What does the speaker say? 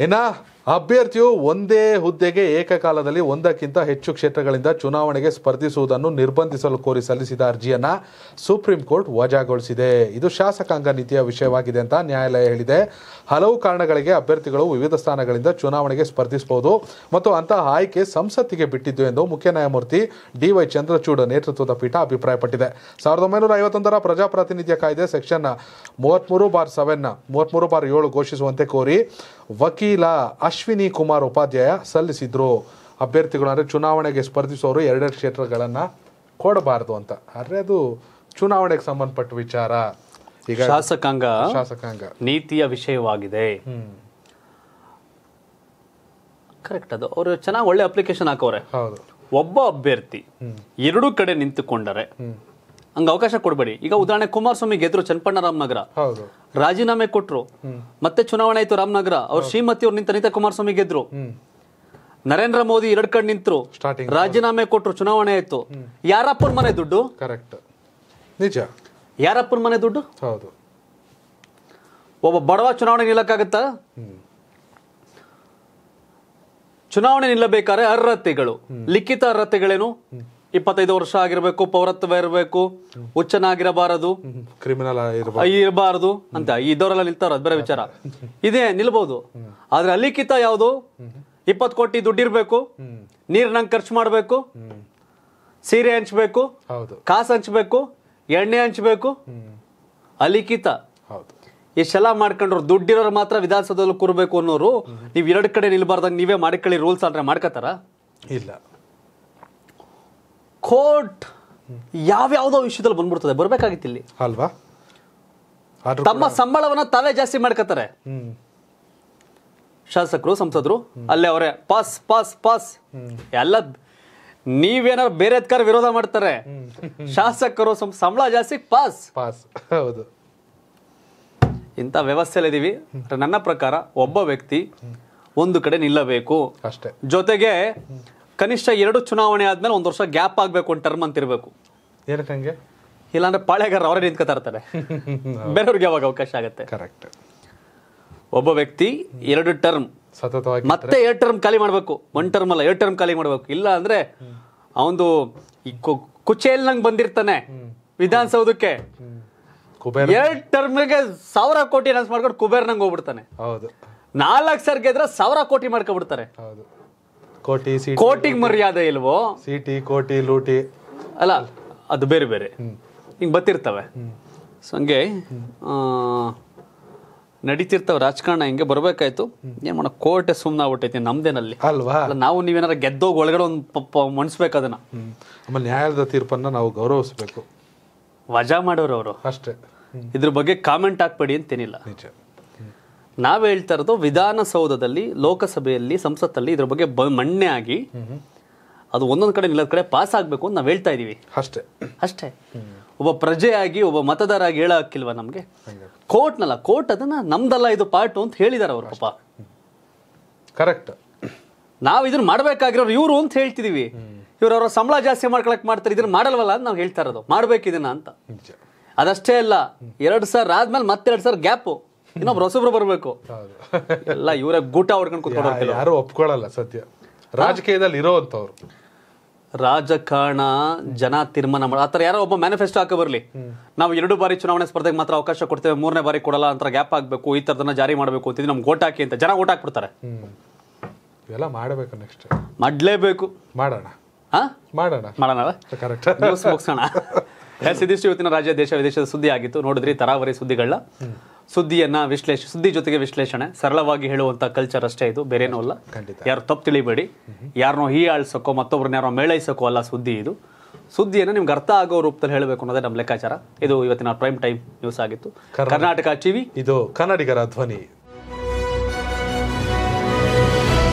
Emma ಅಭ್ಯರ್ಥಿಯು ಒಂದೇ ಹುದ್ದೆಗೆ ಏಕಕಾಲದಲ್ಲಿ ಒಂದಕ್ಕಿಂತ ಹೆಚ್ಚು ಕ್ಷೇತ್ರಗಳಿಂದ ಚುನಾವಣೆಗೆ ಸ್ಪರ್ಧಿಸುವುದನ್ನು ನಿರ್ಬಂಧಿಸಲು ಕೋರಿ ಸಲ್ಲಿಸಿದ ಅರ್ಜಿಯನ್ನ ಸುಪ್ರೀಂ ಕೋರ್ಟ್ ವಜಾಗೊಳಿಸಿದೆ ಇದು ಶಾಸಕಾಂಗ ನೀತಿಯ ವಿಷಯವಾಗಿದೆ ಅಂತ ನ್ಯಾಯಾಲಯ ಹೇಳಿದೆ ಹಲವು ಕಾರಣಗಳಿಗೆ ಅಭ್ಯರ್ಥಿಗಳು ವಿವಿಧ ಸ್ಥಾನಗಳಿಂದ ಚುನಾವಣೆಗೆ ಸ್ಪರ್ಧಿಸಬಹುದು ಮತ್ತು ಅಂತಹ ಆಯ್ಕೆ ಸಂಸತ್ತಿಗೆ ಬಿಟ್ಟಿದ್ದು ಎಂದು ಮುಖ್ಯ ನ್ಯಾಯಮೂರ್ತಿ ಡಿವೈ ಚಂದ್ರಚೂಡ್ ನೇತೃತ್ವದ ಪೀಠ ಅಭಿಪ್ರಾಯಪಟ್ಟಿದೆ ಸಾವಿರದ ಒಂಬೈನೂರ ಐವತ್ತೊಂದರ ಪ್ರಜಾಪ್ರಾತಿನಿಧ್ಯ ಕಾಯ್ದೆ ಸೆಕ್ಷನ್ ಮೂವತ್ತ್ಮೂರು ಬಾರ್ ಸೆವೆನ್ ಮೂವತ್ತ್ಮೂರು ಬಾರ್ ಏಳು ಘೋಷಿಸುವಂತೆ ಕೋರಿ ವಕೀಲ ಅಶ್ ಅಶ್ವಿನಿ ಕುಮಾರ್ ಉಪಾಧ್ಯಾಯ ಸಲ್ಲಿಸಿದ್ರು ಅಭ್ಯರ್ಥಿಗಳು ಅಂದರೆ ಚುನಾವಣೆಗೆ ಸ್ಪರ್ಧಿಸೋರು ಎರಡೆರಡು ಕ್ಷೇತ್ರಗಳನ್ನ ಕೊಡಬಾರ್ದು ಅಂತ ಆದರೆ ಅದು ಚುನಾವಣೆಗೆ ಸಂಬಂಧಪಟ್ಟ ವಿಚಾರ ಈಗ ಶಾಸಕಾಂಗ ಶಾಸಕಾಂಗ ನೀತಿಯ ವಿಷಯವಾಗಿದೆ ಕರೆಕ್ಟ್ ಅದು ಅವರು ಚೆನ್ನಾಗಿ ಒಳ್ಳೆ ಅಪ್ಲಿಕೇಶನ್ ಹಾಕೋರೆ ಒಬ್ಬ ಅಭ್ಯರ್ಥಿ ಎರಡು ಕಡೆ ನಿಂತುಕೊಂಡರೆ ಹಂಗ ಅವಕಾಶ ಕೊಡಬೇಡಿ ಈಗ ಉದಾಹರಣೆ ಕುಮಾರಸ್ವಾಮಿ ಗೆದ್ರು ಚನ್ನಪಣ್ಣ ರಾಮನಗರ ರಾಜೀನಾಮೆ ಕೊಟ್ರು ಮತ್ತೆ ಚುನಾವಣೆ ಆಯ್ತು ರಾಮನಗರ ಅವ್ರ ಶ್ರೀಮತಿ ಅವ್ರು ನಿಂತ ಕುಮಾರಸ್ವಾಮಿ ಗೆದ್ರು ನರೇಂದ್ರ ಮೋದಿ ಎರಡ್ ಕಡೆ ನಿಂತರು ರಾಜೀನಾಮೆ ಕೊಟ್ರು ಚುನಾವಣೆ ಆಯ್ತು ಯಾರಪ್ಪನ ಮನೆ ದುಡ್ಡು ಕರೆಕ್ಟ್ ನಿಜ ಯಾರಪ್ಪನ ಮನೆ ದುಡ್ಡು ಹೌದು ಒಬ್ಬ ಬಡವ ಚುನಾವಣೆ ನಿಲ್ಲಕ್ಕಾಗತ್ತ ಚುನಾವಣೆ ನಿಲ್ಲಬೇಕಾದ್ರೆ ಅರ್ಹತೆಗಳು ಲಿಖಿತ ಅರ್ಹತೆಗಳೇನು ಇಪ್ಪತ್ತೈದು ವರ್ಷ ಆಗಿರಬೇಕು ಪೌರತ್ವ ಇರಬೇಕು ಹುಚ್ಚನಾಗಿರಬಾರದು ಕ್ರಿಮಿನಲ್ ಇರಬಾರದು ಅಂತ ಇದವರೆಲ್ಲ ನಿಲ್ತಾರ ಬೇರೆ ವಿಚಾರ ಇದೇ ನಿಲ್ಬಹುದು ಆದ್ರೆ ಅಲಿಖಿತ ಯಾವುದು ಇಪ್ಪತ್ತು ಕೋಟಿ ದುಡ್ಡಿರ್ಬೇಕು ನೀರ್ನಂಗೆ ಖರ್ಚು ಮಾಡಬೇಕು ಸೀರೆ ಹಂಚ್ಬೇಕು ಕಾಸು ಹಂಚ್ಬೇಕು ಎಣ್ಣೆ ಹಂಚ್ಬೇಕು ಅಲಿಖಿತ ಇಷ್ಟೆಲ್ಲ ಮಾಡ್ಕೊಂಡ್ರು ದುಡ್ಡಿರೋರು ಮಾತ್ರ ವಿಧಾನಸೌಧದಲ್ಲಿ ಕೂರ್ಬೇಕು ಅನ್ನೋರು ನೀವು ಎರಡು ಕಡೆ ನಿಲ್ಬಾರ್ದಂಗೆ ನೀವೇ ಮಾಡ್ಕೊಳ್ಳಿ ರೂಲ್ಸ್ ಅಂದ್ರೆ ಮಾಡ್ಕೋತಾರ ಇಲ್ಲ ಕೋರ್ಟ್ ಯಾವ್ಯಾವುದೋ ವಿಷಯದಲ್ಲಿ ಬಂದ್ಬಿಡ್ತದೆ ಬರ್ಬೇಕಾಗಿತ್ತು ಇಲ್ಲಿ ಅಲ್ವಾ ತಮ್ಮ ಸಂಬಳವನ್ನ ತಾವೇ ಜಾಸ್ತಿ ಮಾಡ್ಕೋತಾರೆ ಶಾಸಕರು ಸಂಸದರು ಅಲ್ಲೇ ಅವರೇ ಪಾಸ್ ಪಾಸ್ ಪಾಸ್ ಎಲ್ಲ ನೀವೇನೋ ಬೇರೆ ಅಧಿಕಾರ ವಿರೋಧ ಮಾಡ್ತಾರೆ ಶಾಸಕರು ಸಂಬಳ ಜಾಸ್ತಿ ಪಾಸ್ ಪಾಸ್ ಹೌದು ಇಂಥ ವ್ಯವಸ್ಥೆಯಲ್ಲಿ ಇದೀವಿ ನನ್ನ ಪ್ರಕಾರ ಒಬ್ಬ ವ್ಯಕ್ತಿ ಒಂದು ಕಡೆ ನಿಲ್ಲಬೇಕು ಅಷ್ಟೇ ಜೊತೆಗೆ ಕನಿಷ್ಠ ಎರಡು ಚುನಾವಣೆ ಆದ್ಮೇಲೆ ಒಂದು ವರ್ಷ ಗ್ಯಾಪ್ ಆಗ್ಬೇಕು ಒಂದು ಟರ್ಮ್ ಅಂತ ಇರಬೇಕು ಇಲ್ಲ ಇಲ್ಲಾಂದ್ರೆ ಪಾಳೆಗಾರ ಅವರೇ ನಿಂತ್ಕೊತಾ ಇರ್ತಾರೆ ಬೇರೆಯವ್ರಿಗೆ ಯಾವಾಗ ಅವಕಾಶ ಆಗುತ್ತೆ ಕರೆಕ್ಟ್ ಒಬ್ಬ ವ್ಯಕ್ತಿ ಎರಡು ಟರ್ಮ್ ಸತತವಾಗಿ ಮತ್ತೆ ಎರಡು ಟರ್ಮ್ ಖಾಲಿ ಮಾಡಬೇಕು ಒನ್ ಟರ್ಮ್ ಅಲ್ಲ ಎರಡು ಟರ್ಮ್ ಖಾಲಿ ಮಾಡಬೇಕು ಇಲ್ಲ ಅಂದ್ರೆ ಅವನು ಈ ಕುಚೇಲ್ ನಂಗೆ ಬಂದಿರ್ತಾನೆ ವಿಧಾನಸೌಧಕ್ಕೆ ಎರಡು ಟರ್ಮ್ಗೆ ಸಾವಿರ ಕೋಟಿ ಅನೌನ್ಸ್ ಮಾಡ್ಕೊಂಡು ಕುಬೇರ್ ನಂಗೆ ಹೋಗ್ಬಿಡ್ತಾನೆ ಹೌದು ನಾಲ್ಕು ಸರ್ ಗೆದ್ರೆ ಸಾವಿರ ಕೋಟಿ ಮಾಡ್ಕೊಬಿಡ್ತಾರೆ ಹೌದು ಕೋಟಿ ಕೋಟಿಗೆ ಮರ್ಯಾದೆ ಇಲ್ವೋ ಸಿಟಿ ಕೋಟಿ ಲೂಟಿ ಅಲ್ಲ ಅದು ಬೇರೆ ಬೇರೆ ಹಿಂಗೆ ಬತ್ತಿರ್ತವೆ ಸೊ ಹಂಗೆ ನಡೀತಿರ್ತಾವ ರಾಜಕಾರಣ ಹಿಂಗೆ ಬರಬೇಕಾಯ್ತು ಏನ್ ಮಾಡೋ ಕೋರ್ಟೆ ಸುಮ್ಮನೆ ಆಗ್ಬಿಟ್ಟೈತಿ ನಮ್ದೇನಲ್ಲಿ ಅಲ್ವಾ ನಾವು ನೀವೇನಾರ ಗೆದ್ದೋಗಿ ಒಳಗಡೆ ಒಂದು ಪಪ್ಪ ಮಣಿಸ್ಬೇಕು ಅದನ್ನ ಆಮೇಲೆ ನ್ಯಾಯಾಲಯದ ತೀರ್ಪನ್ನ ನಾವು ಗೌರವಿಸ್ಬೇಕು ವಜಾ ಮಾಡೋರು ಅವರು ಅಷ್ಟೇ ಇದ್ರ ಬಗ್ಗೆ ಕಾಮೆಂಟ್ ಹಾಕ್ಬೇಡಿ ಅಂತೇನಿಲ್ಲ ನಿಜ ನಾವು ಹೇಳ್ತಾ ಇರೋದು ವಿಧಾನಸೌಧದಲ್ಲಿ ಲೋಕಸಭೆಯಲ್ಲಿ ಸಂಸತ್ತಲ್ಲಿ ಇದ್ರ ಬಗ್ಗೆ ಮಣ್ಣೆ ಆಗಿ ಅದು ಒಂದೊಂದು ಕಡೆ ನಿಲ್ಲದ ಕಡೆ ಪಾಸ್ ಆಗಬೇಕು ಅಂತ ನಾವು ಹೇಳ್ತಾ ಇದ್ದೀವಿ ಅಷ್ಟೇ ಅಷ್ಟೇ ಒಬ್ಬ ಪ್ರಜೆಯಾಗಿ ಒಬ್ಬ ಮತದಾರಾಗಿ ಹೇಳ ಹಾಕಿಲ್ವಾ ನಮಗೆ ಕೋರ್ಟ್ನಲ್ಲ ಕೋರ್ಟ್ ಅದನ್ನ ನಮ್ದಲ್ಲ ಇದು ಪಾರ್ಟು ಅಂತ ಹೇಳಿದಾರೆ ಅವ್ರ ಪಾಪ ಕರೆಕ್ಟ್ ನಾವು ಇದನ್ನ ಮಾಡ್ಬೇಕಾಗಿರೋರು ಇವರು ಅಂತ ಹೇಳ್ತಿದೀವಿ ಇವ್ರವ್ರ ಅವರ ಸಂಬಳ ಜಾಸ್ತಿ ಮಾಡ್ಕೊಳಕ್ ಮಾಡ್ತಾರೆ ಇದನ್ನ ಮಾಡಲ್ವಲ್ಲ ಅಂತ ನಾವು ಹೇಳ್ತಾ ಇರೋದು ಮಾಡ್ಬೇಕಿದನ್ನ ಅಂತ ಅದಷ್ಟೇ ಅಲ್ಲ ಎರಡು ಸಾವಿರ ಆದ್ಮೇಲೆ ಮತ್ತೆ ಎರಡು ಸಾವಿರ ಗ್ಯಾಪು ಇನ್ನೊಬ್ರು ಹೊಸಬ್ರು ಬರಬೇಕು ಎಲ್ಲ ಇವರೇ ಗೂಟ ಹೊಡ್ಕೊಂಡು ಕೂತ್ಕೊಂಡು ಯಾರು ಒಪ್ಕೊಳ್ಳಲ್ಲ ಸತ್ಯ ರಾಜಕೀಯದಲ್ಲಿ ಇರೋವಂಥವ್ರು ರಾಜಕಾರಣ ಜನ ತೀರ್ಮಾನ ಮಾಡ ಆತರ ಯಾರೋ ಒಬ್ಬ ಮ್ಯಾನಿಫೆಸ್ಟೋ ಹಾಕೋ ಬರಲಿ ನಾವು ಎರಡು ಬಾರಿ ಚುನಾವಣೆ ಸ್ಪರ್ಧೆಗೆ ಮಾತ್ರ ಅವಕಾಶ ಕೊಡ್ತೇವೆ ಮೂರನೇ ಬಾರಿ ಕೊಡಲ್ಲ ಅಂತ ಗ್ಯಾಪ್ ಆಗಬೇಕು ಈ ಥರದನ್ನ ಜಾರಿ ಮಾಡಬೇಕು ಅಂತಿದ್ದು ನಮ್ಗೆ ಓಟ್ ಹಾಕಿ ಅಂತ ಜನ ಓಟ್ ಹಾಕ್ಬಿಡ್ತಾರೆ ಎಲ್ಲ ಮಾಡಬೇಕು ನೆಕ್ಸ್ಟ್ ಮಾಡಲೇಬೇಕು ಮಾಡೋಣ ಮಾಡೋಣ ಮಾಡೋಣ ಕರೆಕ್ಟ್ ಮುಗಿಸೋಣ ಇವತ್ತಿನ ರಾಜ್ಯ ದೇಶ ವಿದೇಶದ ಸುದ್ದಿ ಆಗಿತ್ತು ನೋಡಿದ್ರಿ ತರಾವರಿ ಸುದ್ದಿಗಳನ್ನ ಸುದ್ದಿಯನ್ನ ವಿಶ್ಲೇಷ ಸುದ್ದಿ ಜೊತೆಗೆ ವಿಶ್ಲೇಷಣೆ ಸರಳವಾಗಿ ಹೇಳುವಂತಹ ಕಲ್ಚರ್ ಅಷ್ಟೇ ಇದು ಬೇರೇನೂ ಅಲ್ಲ ಯಾರು ತಪ್ಪು ತಿಳಿಬೇಡಿ ಯಾರನ್ನೋ ಆಳ್ಸಕ್ಕೋ ಮತ್ತೊಬ್ಬರನ್ನ ಯಾರೋ ಮೇಳೈಸಕ್ಕೋ ಅಲ್ಲ ಸುದ್ದಿ ಇದು ಸುದ್ದಿಯನ್ನು ನಿಮ್ಗೆ ಅರ್ಥ ಆಗೋ ರೂಪದಲ್ಲಿ ಹೇಳಬೇಕು ಅನ್ನೋದೇ ನಮ್ಮ ಲೆಕ್ಕಾಚಾರ ಇದು ಇವತ್ತಿನ ಪ್ರೈಮ್ ಟೈಮ್ ನ್ಯೂಸ್ ಆಗಿತ್ತು ಕರ್ನಾಟಕ ಟಿವಿ ಇದು ಕನ್ನಡಿಗರ ಧ್ವನಿ